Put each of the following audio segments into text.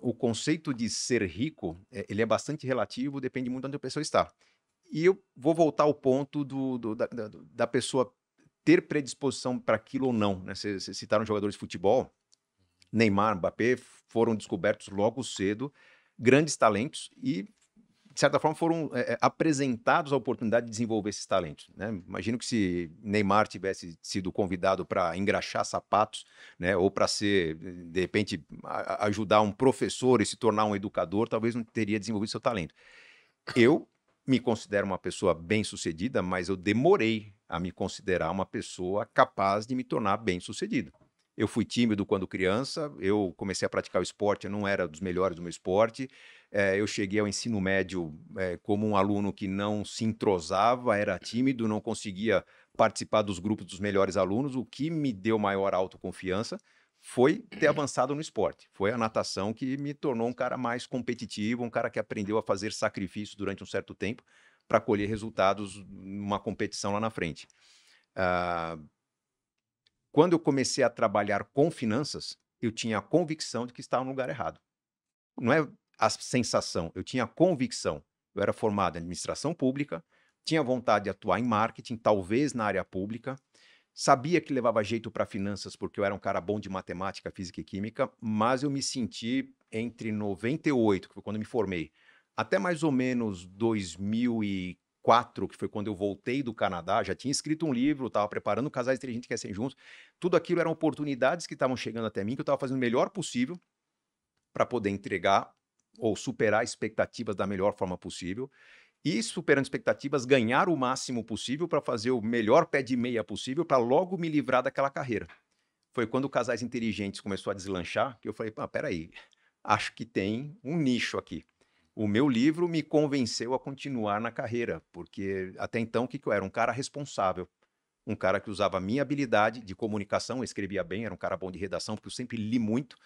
o conceito de ser rico, eh, ele é bastante relativo, depende muito de onde a pessoa está. E eu vou voltar ao ponto do, do da, da, da, pessoa ter predisposição para aquilo ou não. Né? Vocês citaram jogadores de futebol, Neymar, Mbappé, foram descobertos logo cedo, grandes talentos, e de certa forma, foram é, apresentados a oportunidade de desenvolver esses talentos. Né? Imagino que se Neymar tivesse sido convidado para engraxar sapatos, né, ou para ser, de repente, ajudar um professor e se tornar um educador, talvez não teria desenvolvido seu talento. Eu me considero uma pessoa bem-sucedida, mas eu demorei a me considerar uma pessoa capaz de me tornar bem-sucedido. Eu fui tímido quando criança, eu comecei a praticar o esporte, eu não era dos melhores do meu esporte. É, eu cheguei ao ensino médio é, como um aluno que não se entrosava, era tímido, não conseguia participar dos grupos dos melhores alunos. O que me deu maior autoconfiança foi ter uhum. avançado no esporte. Foi a natação que me tornou um cara mais competitivo, um cara que aprendeu a fazer sacrifício durante um certo tempo para colher resultados numa competição lá na frente. Uh, quando eu comecei a trabalhar com finanças, eu tinha a convicção de que estava no lugar errado. Não é a sensação, eu tinha a convicção. Eu era formado em administração pública, tinha vontade de atuar em marketing, talvez na área pública, sabia que levava jeito para finanças porque eu era um cara bom de matemática, física e química, mas eu me senti entre 98, que foi quando me formei, até mais ou menos 2000 2004, que foi quando eu voltei do Canadá, já tinha escrito um livro, estava preparando Casais Inteligentes que querem Juntos. Tudo aquilo eram oportunidades que estavam chegando até mim, que eu estava fazendo o melhor possível para poder entregar ou superar expectativas da melhor forma possível e, superando expectativas, ganhar o máximo possível para fazer o melhor pé de meia possível para logo me livrar daquela carreira. Foi quando o Casais Inteligentes começou a deslanchar que eu falei: ah, peraí, acho que tem um nicho aqui o meu livro me convenceu a continuar na carreira, porque até então o que, que eu era? Um cara responsável. Um cara que usava a minha habilidade de comunicação, escrevia bem, era um cara bom de redação, porque eu sempre li muito,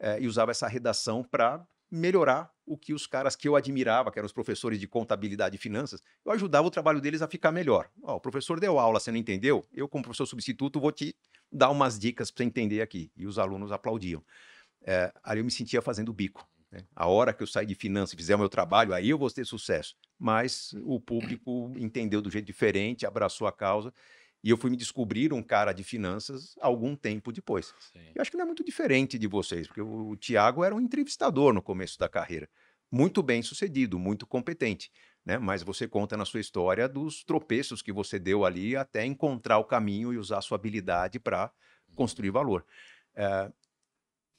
eh, e usava essa redação para melhorar o que os caras que eu admirava, que eram os professores de contabilidade e finanças, eu ajudava o trabalho deles a ficar melhor. Ó, o professor deu aula, você não entendeu? Eu, como professor substituto, vou te dar umas dicas para você entender aqui. E os alunos aplaudiam. É, ali eu me sentia fazendo bico. Né? A hora que eu sair de finanças e fizer o meu trabalho, aí eu vou ter sucesso. Mas o público entendeu do jeito diferente, abraçou a causa. E eu fui me descobrir um cara de finanças algum tempo depois. Sim. Eu acho que não é muito diferente de vocês, porque o, o Tiago era um entrevistador no começo da carreira. Muito bem sucedido, muito competente. Né? Mas você conta na sua história dos tropeços que você deu ali até encontrar o caminho e usar a sua habilidade para uhum. construir valor. É,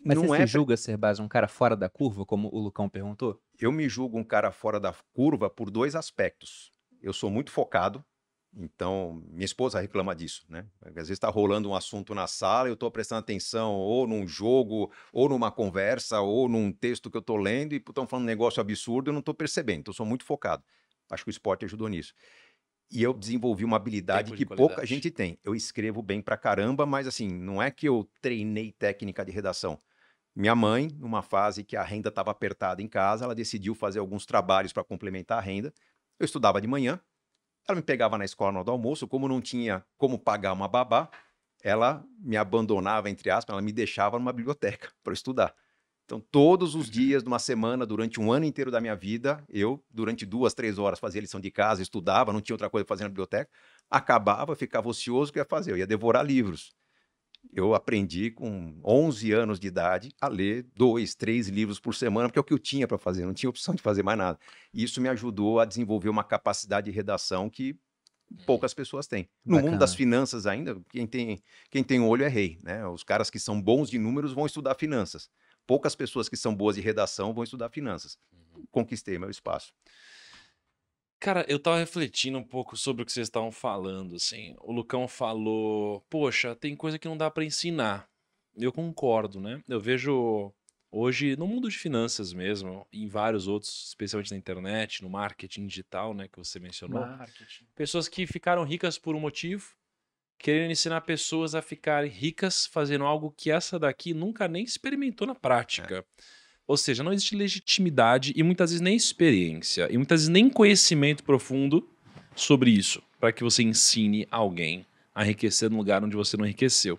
mas não você é... se julga, base um cara fora da curva, como o Lucão perguntou? Eu me julgo um cara fora da curva por dois aspectos. Eu sou muito focado, então minha esposa reclama disso, né? Às vezes está rolando um assunto na sala, eu estou prestando atenção ou num jogo, ou numa conversa, ou num texto que eu estou lendo, e estão falando um negócio absurdo, eu não estou percebendo, então eu sou muito focado. Acho que o esporte ajudou nisso e eu desenvolvi uma habilidade que pouca gente tem. Eu escrevo bem pra caramba, mas assim, não é que eu treinei técnica de redação. Minha mãe, numa fase que a renda estava apertada em casa, ela decidiu fazer alguns trabalhos para complementar a renda. Eu estudava de manhã, ela me pegava na escola no almoço, como não tinha como pagar uma babá, ela me abandonava, entre aspas, ela me deixava numa biblioteca para estudar. Então, todos os uhum. dias de uma semana, durante um ano inteiro da minha vida, eu, durante duas, três horas, fazia lição de casa, estudava, não tinha outra coisa para fazer na biblioteca, acabava, ficava ocioso, o que ia fazer? Eu ia devorar livros eu aprendi com 11 anos de idade a ler dois, três livros por semana, porque é o que eu tinha para fazer, não tinha opção de fazer mais nada. E isso me ajudou a desenvolver uma capacidade de redação que poucas pessoas têm. No Bacana. mundo das finanças ainda, quem tem, quem tem olho é rei, né? Os caras que são bons de números vão estudar finanças. Poucas pessoas que são boas de redação vão estudar finanças. Uhum. Conquistei meu espaço. Cara, eu tava refletindo um pouco sobre o que vocês estavam falando, assim. O Lucão falou, poxa, tem coisa que não dá para ensinar. Eu concordo, né? Eu vejo hoje no mundo de finanças mesmo, em vários outros, especialmente na internet, no marketing digital, né, que você mencionou. Marketing. Pessoas que ficaram ricas por um motivo, querendo ensinar pessoas a ficarem ricas fazendo algo que essa daqui nunca nem experimentou na é. prática. É. Ou seja, não existe legitimidade e muitas vezes nem experiência, e muitas vezes nem conhecimento profundo sobre isso, para que você ensine alguém a enriquecer no lugar onde você não enriqueceu.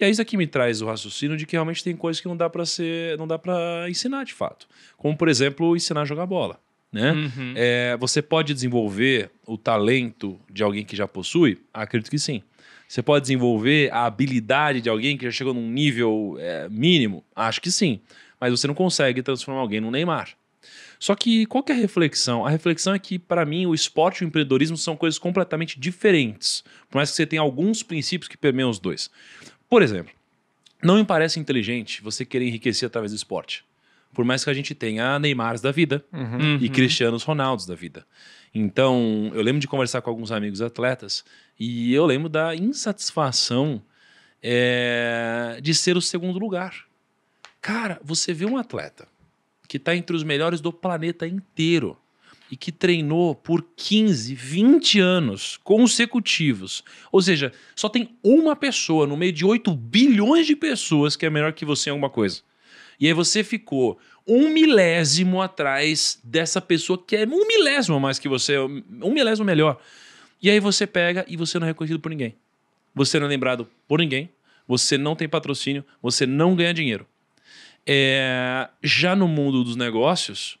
E aí isso aqui me traz o raciocínio de que realmente tem coisas que não dá para ser, não dá para ensinar de fato. Como por exemplo, ensinar a jogar bola, né? Uhum. É, você pode desenvolver o talento de alguém que já possui? Acredito que sim. Você pode desenvolver a habilidade de alguém que já chegou num nível é, mínimo? Acho que sim. Mas você não consegue transformar alguém no Neymar. Só que qual que é a reflexão? A reflexão é que, para mim, o esporte e o empreendedorismo são coisas completamente diferentes, por mais que você tenha alguns princípios que permeiam os dois. Por exemplo, não me parece inteligente você querer enriquecer através do esporte. Por mais que a gente tenha Neymars da vida uhum, e uhum. Cristianos Ronaldos da vida. Então, eu lembro de conversar com alguns amigos atletas e eu lembro da insatisfação é, de ser o segundo lugar. Cara, você vê um atleta que está entre os melhores do planeta inteiro e que treinou por 15, 20 anos consecutivos. Ou seja, só tem uma pessoa no meio de 8 bilhões de pessoas que é melhor que você em alguma coisa. E aí você ficou um milésimo atrás dessa pessoa que é um milésimo mais que você, um milésimo melhor. E aí você pega e você não é reconhecido por ninguém. Você não é lembrado por ninguém, você não tem patrocínio, você não ganha dinheiro. É, já no mundo dos negócios,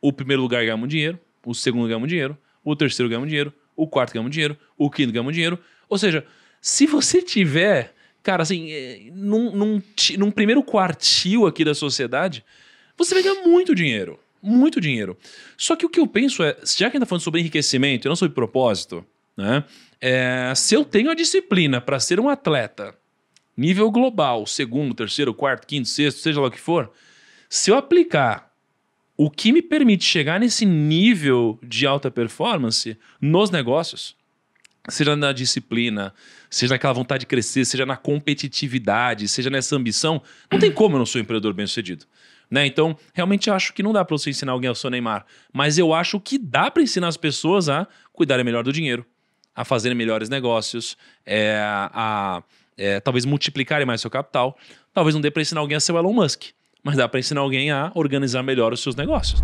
o primeiro lugar ganha muito dinheiro, o segundo ganha muito dinheiro, o terceiro ganha muito dinheiro, o quarto ganha muito dinheiro, o quinto ganha muito dinheiro. Ou seja, se você tiver, cara, assim, é, num, num, num primeiro quartil aqui da sociedade, você vai ganhar muito dinheiro. Muito dinheiro. Só que o que eu penso é, já que a gente tá falando sobre enriquecimento e não sobre propósito, né? É, se eu tenho a disciplina para ser um atleta nível global, segundo, terceiro, quarto, quinto, sexto, seja lá o que for, se eu aplicar o que me permite chegar nesse nível de alta performance nos negócios, seja na disciplina, seja naquela vontade de crescer, seja na competitividade, seja nessa ambição, não tem como eu não sou um empreendedor bem-sucedido. Né? Então, realmente acho que não dá para você ensinar alguém a seu Neymar, mas eu acho que dá para ensinar as pessoas a cuidarem melhor do dinheiro, a fazerem melhores negócios, é, a é, talvez multiplicarem mais seu capital. Talvez não dê para ensinar alguém a ser o Elon Musk, mas dá para ensinar alguém a organizar melhor os seus negócios.